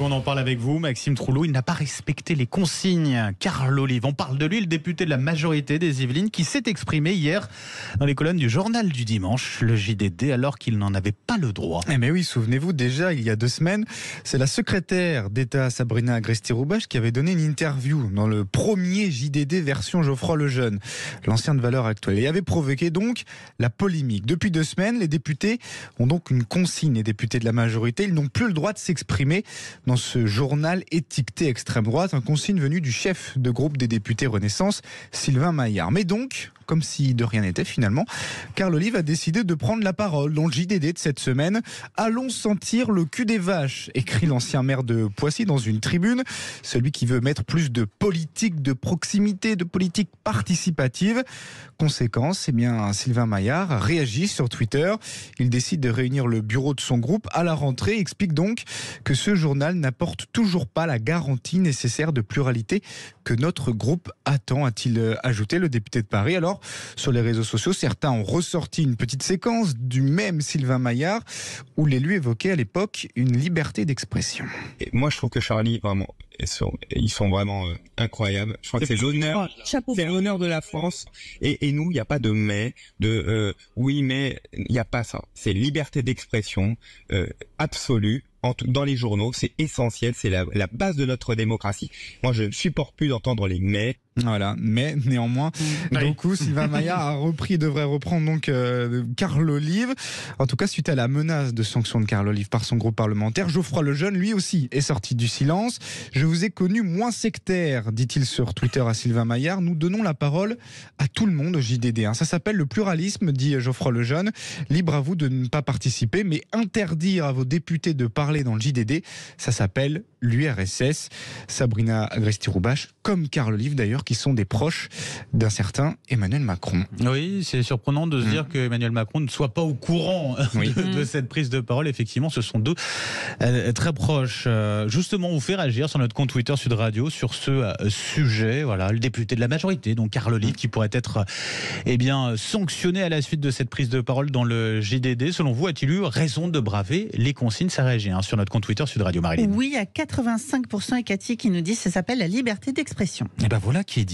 on en parle avec vous, Maxime Troulot. Il n'a pas respecté les consignes. Carl Olive, on parle de lui, le député de la majorité des Yvelines, qui s'est exprimé hier dans les colonnes du journal du dimanche, le JDD, alors qu'il n'en avait pas le droit. Eh mais oui, souvenez-vous, déjà il y a deux semaines, c'est la secrétaire d'État Sabrina Agresti-Roubache qui avait donné une interview dans le premier JDD version Geoffroy Lejeune, l'ancien de valeur actuelle, et avait provoqué donc la polémique. Depuis deux semaines, les députés ont donc une consigne, les députés de la majorité, ils n'ont plus le droit de s'exprimer dans ce journal étiqueté extrême droite, un consigne venu du chef de groupe des députés Renaissance, Sylvain Maillard. Mais donc, comme si de rien n'était finalement, Carl Olive a décidé de prendre la parole dans le JDD de cette semaine. Allons sentir le cul des vaches, écrit l'ancien maire de Poissy dans une tribune. Celui qui veut mettre plus de politique de proximité, de politique participative. Conséquence, eh bien, Sylvain Maillard réagit sur Twitter. Il décide de réunir le bureau de son groupe à la rentrée, explique donc que ce jour n'apporte toujours pas la garantie nécessaire de pluralité que notre groupe attend, a-t-il euh, ajouté le député de Paris. Alors, sur les réseaux sociaux, certains ont ressorti une petite séquence du même Sylvain Maillard où l'élu évoquait à l'époque une liberté d'expression. Moi, je trouve que Charlie, vraiment, ils sont, vraiment euh, incroyables. Je crois que c'est l'honneur, oh, c'est l'honneur de la France. Et, et nous, il n'y a pas de mais, de euh, oui mais, il n'y a pas ça. C'est liberté d'expression euh, absolue. dans les journaux, c'est essentiel, c'est la, base de notre démocratie. Moi, je ne supporte plus d'entendre les mais. Voilà, mais néanmoins, beaucoup du coup, Sylvain Maillard a repris, devrait reprendre donc Carl Olive. En tout cas, suite à la menace de sanction de Carl Olive par son groupe parlementaire, Geoffroy Lejeune, lui aussi, est sorti du silence. Je vous ai connu moins sectaire, dit-il sur Twitter à Sylvain Maillard. Nous donnons la parole à tout le monde au JDD. Hein. Ça s'appelle le pluralisme, dit Geoffroy Lejeune. Libre à vous de ne pas participer, mais interdire à vos députés de parler dans le JDD, ça s'appelle l'URSS. Sabrina Agresti-Roubache, comme Carl Olive d'ailleurs, qui sont des proches d'un certain Emmanuel Macron. Oui, c'est surprenant de se mm. dire que Emmanuel Macron ne soit pas au courant de, mm. cette prise de parole. Effectivement, ce sont deux euh, très proches. Euh, justement, vous fait réagir sur notre compte Twitter Sud Radio sur ce euh, sujet. Voilà, le député de la majorité, donc Carl Olive, mm. qui pourrait être eh bien, sanctionné à la suite de cette prise de parole dans le JDD. Selon vous, a-t-il eu raison de braver les consignes Ça réagit hein, sur notre compte Twitter Sud Radio, Marilyn. Oui, à 4 85% et Cathy qui nous dit que ça s'appelle la liberté d'expression. Et eh ben voilà qui est dit.